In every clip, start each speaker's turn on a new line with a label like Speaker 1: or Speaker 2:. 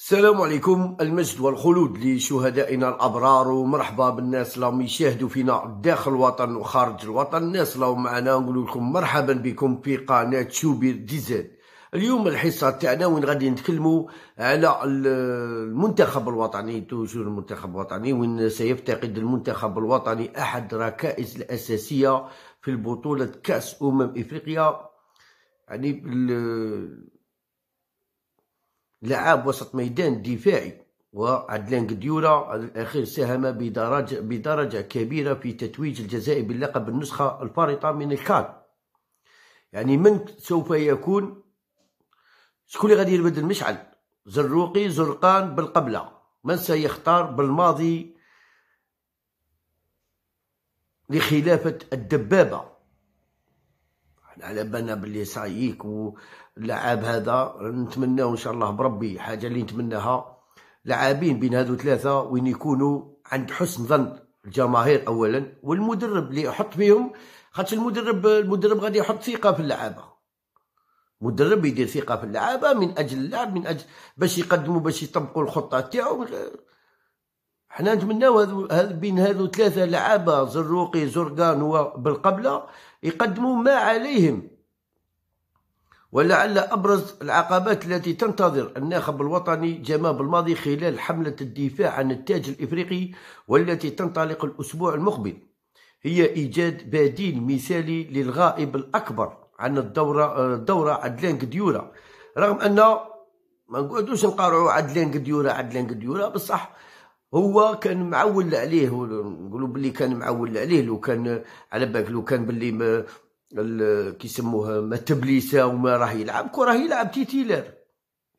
Speaker 1: السلام عليكم المجد والخلود لشهدائنا الابرار ومرحبا بالناس اللي راهم يشاهدوا فينا داخل الوطن وخارج الوطن الناس اللي معنا نقول لكم مرحبا بكم في قناه شوبير ديزاد اليوم الحصه تاعنا وين غادي نتكلموا على المنتخب الوطني توجور المنتخب الوطني وين سيفتقد المنتخب الوطني احد الركائز الاساسيه في البطوله كاس امم افريقيا يعني لعاب وسط ميدان دفاعي وعدلان قديورة الأخير ساهم بدرجة, بدرجة كبيرة في تتويج الجزائر باللقب النسخة الفارطة من الكاد يعني من سوف يكون شكون اللي غادي يبدل مشعل زروقي زرقان بالقبلة من سيختار بالماضي لخلافة الدبابة على بالنا باللي سايك واللعاب هذا نتمناو ان شاء الله بربي حاجه اللي نتمناها لاعبين بين هذو ثلاثه وين يكونوا عند حسن ظن الجماهير اولا والمدرب اللي يحط فيهم خاطر المدرب المدرب غادي يحط ثقه في اللعابه مدرب يدير ثقه في اللعابه من اجل اللعب من اجل باش يقدموا باش يطبقوا الخطه تاعو حنا نتمناو هذو بين هذو ثلاثه لعابه زروقي زرقان وبالقبله يقدموا ما عليهم ولعل أبرز العقبات التي تنتظر الناخب الوطني جمال بالماضي خلال حملة الدفاع عن التاج الإفريقي والتي تنطلق الأسبوع المقبل هي إيجاد بديل مثالي للغائب الأكبر عن الدورة الدورة عدلان قديورة رغم أن ما نقعدوش نقارعوا عدلان قديورة عدلان قديورة بصح هو كان معول عليه نقولوا بلي كان معول عليه لو كان على بالك لو كان باللي كيسموها ما تبليسه وما راه يلعب كره يلعب تيتيلر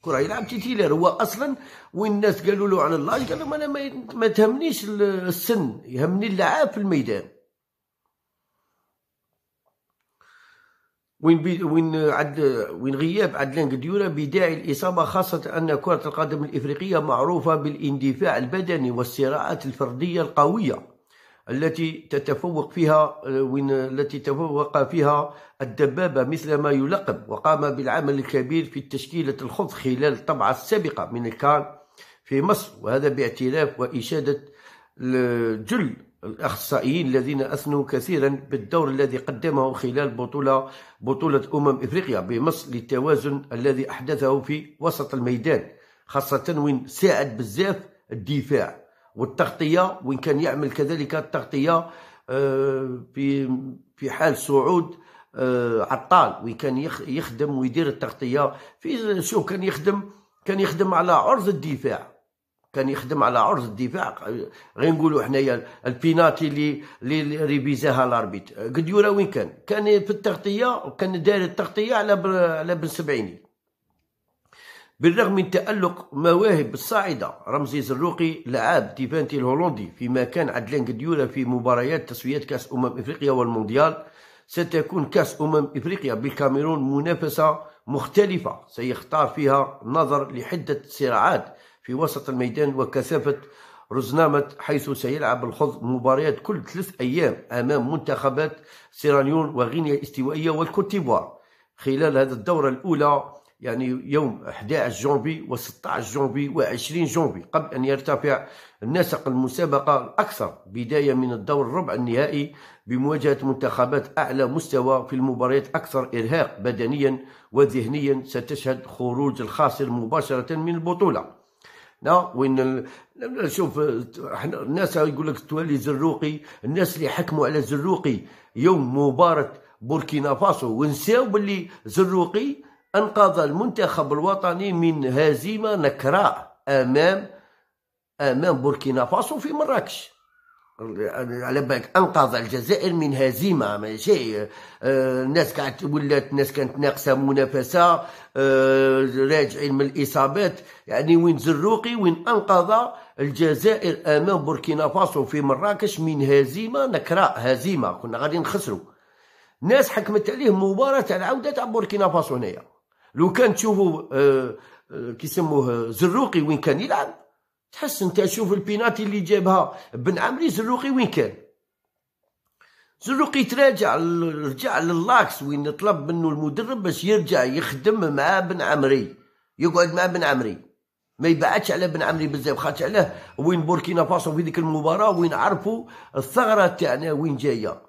Speaker 1: كره يلعب تيتيلر هو اصلا وين الناس قالوا له على الله قال لهم انا ما تهمنيش السن يهمني اللعاب في الميدان وين بي وين عد وين غياب عدلان قديورة بداعي الاصابه خاصه ان كره القدم الافريقيه معروفه بالاندفاع البدني والصراعات الفرديه القويه التي تتفوق فيها وين التي تفوق فيها الدبابه مثل ما يلقب وقام بالعمل الكبير في تشكيله الخوف خلال الطبعه السابقه من الكان في مصر وهذا باعتراف واشاده الجل الأخصائيين الذين أثنوا كثيرا بالدور الذي قدمه خلال بطولة بطولة أمم إفريقيا بمصر للتوازن الذي أحدثه في وسط الميدان خاصة وين ساعد بزاف الدفاع والتغطية وين كان يعمل كذلك التغطية آه، في في حال صعود آه، عطال وين كان يخدم ويدير التغطية في شو كان يخدم كان يخدم على عرض الدفاع كان يخدم على عرض الدفاع غير نقولوا حنايا البيناتي اللي اللي ريفيزاها لاربيت يورا وين كان كان في التغطيه وكان داير التغطيه على على بن سبعيني بالرغم من تألق مواهب الصاعدة رمزي زروقي لعاب ديفانتي الهولندي فيما كان عدلان قديولا في مباريات تصفيات كأس أمم إفريقيا والمونديال ستكون كأس أمم إفريقيا بالكاميرون منافسة مختلفة سيختار فيها نظر لحدة صراعات في وسط الميدان وكثافة رزنامة حيث سيلعب الخض مباريات كل ثلاث أيام أمام منتخبات سيرانيون وغينيا الاستوائية والكوتيفوار خلال هذه الدورة الأولى يعني يوم 11 جونبي و16 جونبي و20 جونبي قبل أن يرتفع نسق المسابقة الأكثر بداية من الدور الربع النهائي بمواجهة منتخبات أعلى مستوى في المباريات أكثر إرهاق بدنيا وذهنيا ستشهد خروج الخاسر مباشرة من البطولة لا وين شوف احنا الناس يقول لك تولي زروقي الناس اللي حكموا على زروقي يوم مباراه بوركينا فاسو ونساو باللي زروقي انقذ المنتخب الوطني من هزيمه نكراء امام امام بوركينا فاسو في مراكش على بالك انقذ الجزائر من هزيمه ماشي آه، الناس قاعد ولات الناس كانت ناقصه منافسه آه، راجعين من الاصابات يعني وين زروقي وين انقذ الجزائر امام بوركينا فاسو في مراكش من هزيمه نكراء هزيمه كنا غادي نخسروا ناس حكمت عليه مباراه تاع العوده تاع بوركينا فاسو هنايا لو كان تشوفوا آه، كيسموه زروقي وين كان يلعب تحس انت شوف البيناتي اللي جابها بن عمري زروقي وين كان زروقي تراجع رجع للاكس وين طلب منه المدرب باش يرجع يخدم مع بن عمري يقعد مع بن عمري ما يبعدش على بن عمري بزاف خاطر علاه وين بوركينا فاسو في ديك المباراه وين عرفوا الثغره تاعنا وين جايه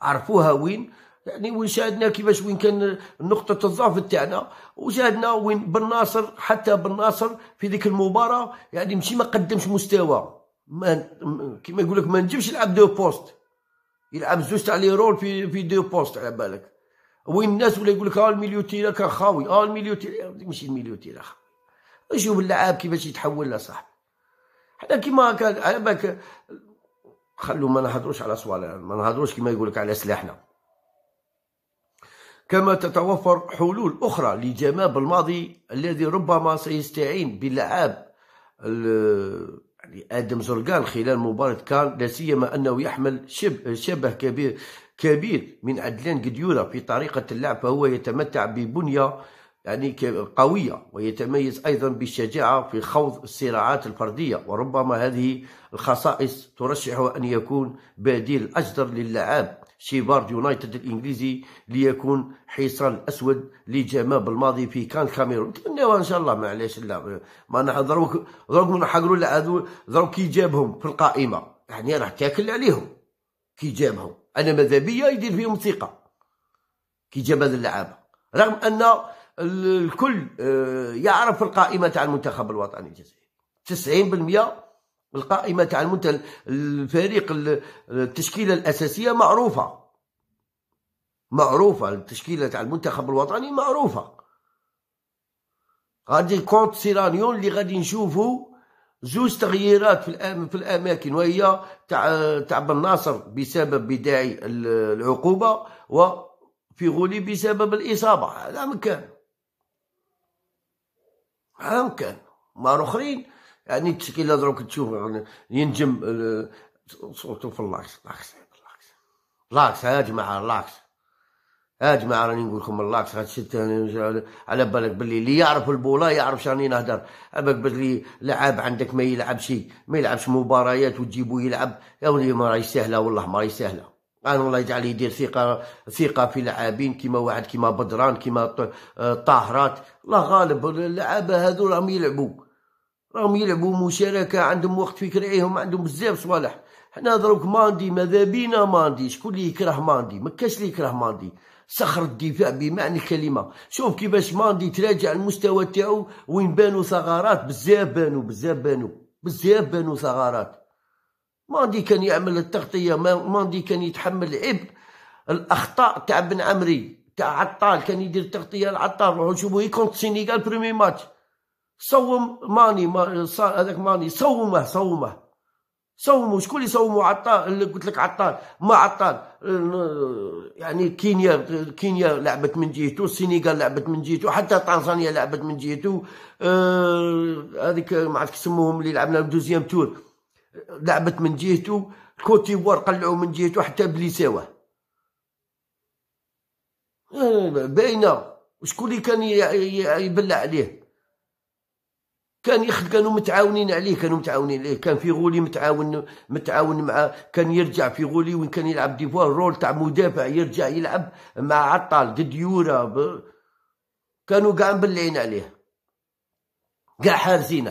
Speaker 1: عرفوها وين يعني وين شاهدنا كيفاش وين كان نقطة الضعف تاعنا وشاهدنا وين بن ناصر حتى بن ناصر في ذيك المباراة يعني ماشي ما قدمش مستوى ما كيما يقول لك ما نجيبش يلعب دو بوست يلعب زوج تاع لي رول في في دو بوست على بالك وين الناس ولا يقول لك اه الميليو تيرا كان خاوي اه الميليو تيرا ماشي الميليو تيرا خاوي شوف اللعاب كيفاش يتحول له صاحبي حنا كيما كان على بالك خلو ما نهضروش على صوالح ما نهضروش كيما يقول لك على سلاحنا كما تتوفر حلول أخرى لجماب الماضي الذي ربما سيستعين بلعاب يعني آدم زرقان خلال مباراة كان لا سيما أنه يحمل شبه, شبه كبير كبير من عدلان قديورة في طريقة اللعب فهو يتمتع ببنية يعني قوية ويتميز أيضا بالشجاعة في خوض الصراعات الفردية وربما هذه الخصائص ترشح أن يكون بديل أجدر للعاب شيبارد يونايتد الانجليزي ليكون حصان اسود لجمع بالماضي في كان كاميرون نتمنوا ان شاء الله معليش لا ما نهضروك دروك نحقروا لا هذو دروك كي جابهم في القائمه يعني راه تاكل عليهم كي جابهم انا ماذا بيا يدير فيهم ثقه كي جاب هذا اللعابه رغم ان الكل آه، يعرف القائمه تاع المنتخب الوطني الجزائري 90% القائمة تاع المنتخب الفريق التشكيلة الأساسية معروفة معروفة التشكيلة تاع المنتخب الوطني معروفة غادي كونت سيرانيون اللي غادي نشوفو زوج تغييرات في في الاماكن وهي تاع تاع بن ناصر بسبب بداعي العقوبه غولي بسبب الاصابه هذا مكان هذا مكان مع اخرين يعني التشكيله دروك تشوف يعني ينجم آه، صوتو في اللاكس لاكس لاكس لاكس يا جماعه لاكس يا جماعه راني نقول لكم اللاكس هاد يعني على بالك باللي اللي يعرف البولا يعرف شاني نهدر على بالك باللي لعاب عندك ما يلعبش ما يلعبش مباريات وتجيبو يلعب يا ولدي ما راهي سهله والله ما راهي سهله انا الله يجعل يدير ثقه ثقه في لاعبين كيما واحد كيما بدران كيما آه، طاهرات الله غالب اللعابه هذو راهم يلعبوا راهم يلعبوا مشاركه عندهم وقت في كرعيهم عندهم بزاف صوالح حنا دروك ماندي ماذا بينا ماندي شكون اللي يكره ماندي ما كاش اللي يكره ماندي صخر الدفاع بمعنى الكلمه شوف كيفاش ماندي تراجع المستوى تاعو وين بانوا ثغرات بزاف بانوا بزاف بانوا بزاف بانوا ثغرات ماندي كان يعمل التغطيه ماندي كان يتحمل عبء الاخطاء تاع بن عمري تاع عطال كان يدير التغطيه لعطال روحوا شوفوا يكونت سينيغال بريمي ماتش صوم ماني ما هذاك ماني صومه صومه صوموا شكون اللي صوموا عطال اللي قلت لك عطال ما عطال يعني كينيا كينيا لعبت من جهته السنغال لعبت من جهته حتى تنزانيا لعبت من جهته أه، هذيك آه ما عرفت يسموهم اللي لعبنا الدوزيام تور لعبت من جهته كوتيفوار قلعوا من جهته حتى بليساوه آه باينه وشكون اللي كان يبلع عليه كان يخد كانوا متعاونين عليه كانوا متعاونين عليه كان في غولي متعاون متعاون مع كان يرجع في غولي وين كان يلعب ديفوار رول تاع مدافع يرجع يلعب مع عطال ضد يورا كانوا قاع مبلعين عليه قاع حارسينه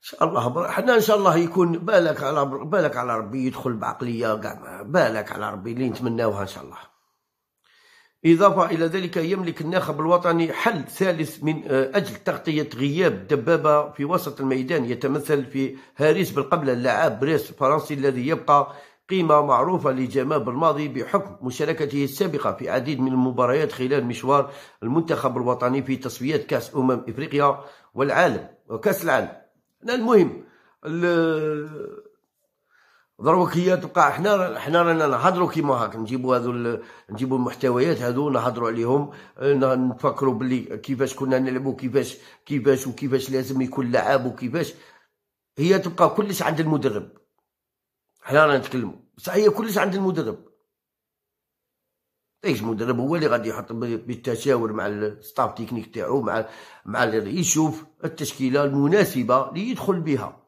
Speaker 1: ان شاء الله حنا ان شاء الله يكون بالك على بالك على ربي يدخل بعقليه كاع بالك على ربي اللي نتمناوها ان شاء الله إضافة إلى ذلك يملك الناخب الوطني حل ثالث من آه، أجل تغطية غياب دبابة في وسط الميدان يتمثل في هاريس بالقبلة اللعاب بريس الفرنسي الذي يبقى قيمة معروفة لجماب الماضي بحكم مشاركته السابقة في عديد من المباريات خلال مشوار المنتخب الوطني في تصفيات كأس أمم إفريقيا والعالم وكأس العالم المهم دروك هي تبقى حنا حنا رانا نهضروا كيما هاك نجيبوا هذو نجيبوا المحتويات هذو نهضروا عليهم نفكروا باللي كيفاش كنا نلعبوا كيفاش كيفاش وكيفاش لازم يكون لعاب وكيفاش هي تبقى كلش عند المدرب حنا رانا نتكلموا بصح هي كلش عند المدرب ايش المدرب هو اللي غادي يحط بالتشاور مع الستاف تكنيك تاعو مع مع يشوف التشكيله المناسبه اللي يدخل بها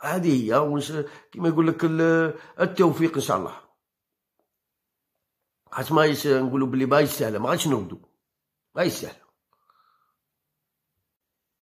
Speaker 1: هذه هي كما يقول لك التوفيق ان شاء الله حيت ما نقولوا بلي ما يستاهل ما غاديش نردوا ما يستاهل